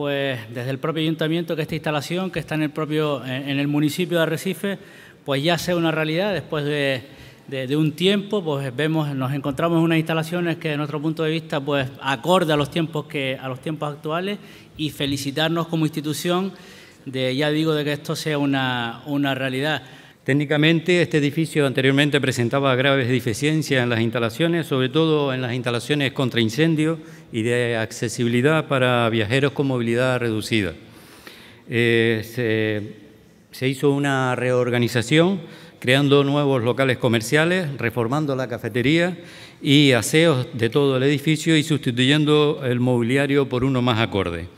Pues, desde el propio ayuntamiento que esta instalación, que está en el propio, en el municipio de Arrecife, pues ya sea una realidad después de, un tiempo, pues vemos, nos encontramos en unas instalaciones que en nuestro punto de vista, pues acorde a los tiempos que, a los tiempos actuales, y felicitarnos como institución de, ya digo, de que esto sea una realidad. Técnicamente, este edificio anteriormente presentaba graves deficiencias en las instalaciones, sobre todo en las instalaciones contra incendio y de accesibilidad para viajeros con movilidad reducida. Eh, se, se hizo una reorganización creando nuevos locales comerciales, reformando la cafetería y aseos de todo el edificio y sustituyendo el mobiliario por uno más acorde.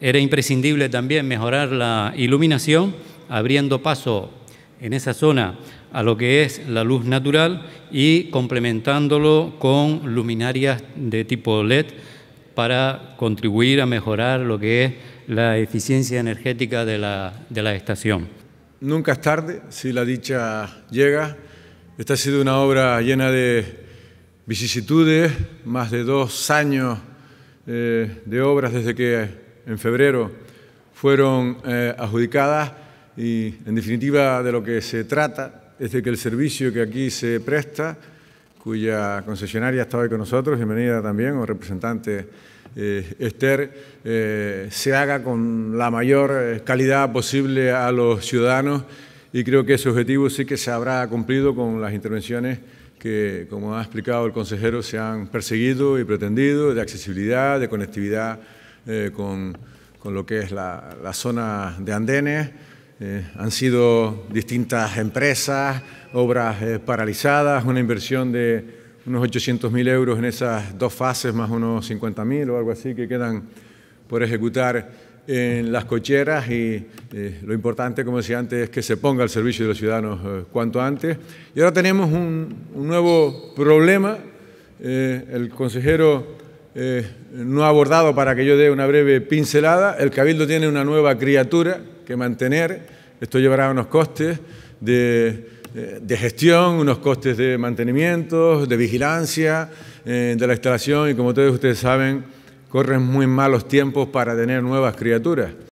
Era imprescindible también mejorar la iluminación, abriendo paso en esa zona a lo que es la luz natural y complementándolo con luminarias de tipo LED para contribuir a mejorar lo que es la eficiencia energética de la, estación. Nunca es tarde si la dicha llega. Esta ha sido una obra llena de vicisitudes, más de dos años eh, de obras desde que en febrero fueron eh, adjudicadas y en definitiva de lo que se trata es de que el servicio que aquí se presta, cuya concesionaria está hoy con nosotros, bienvenida también, o representante eh, Esther, eh, se haga con la mayor eh, calidad posible a los ciudadanos y creo que ese objetivo sí que se habrá cumplido con las intervenciones que, como ha explicado el consejero, se han perseguido y pretendido de accesibilidad, de conectividad con, con, lo que es la, la zona de andenes, eh, han sido distintas empresas, obras eh, paralizadas, una inversión de unos 800.000 euros en esas dos fases, más unos 50.000 o algo así que quedan por ejecutar en las cocheras y eh, lo importante, como decía antes, es que se ponga al servicio de los ciudadanos cuanto antes. Y ahora tenemos un, un nuevo problema. el consejero no ha abordado para que yo dé una breve pincelada. El Cabildo tiene una nueva criatura que mantener. Esto llevará unos costes eh, de, gestión, unos costes de mantenimiento, de vigilancia eh, de la instalación y como todos ustedes saben, corren muy malos tiempos para tener nuevas criaturas.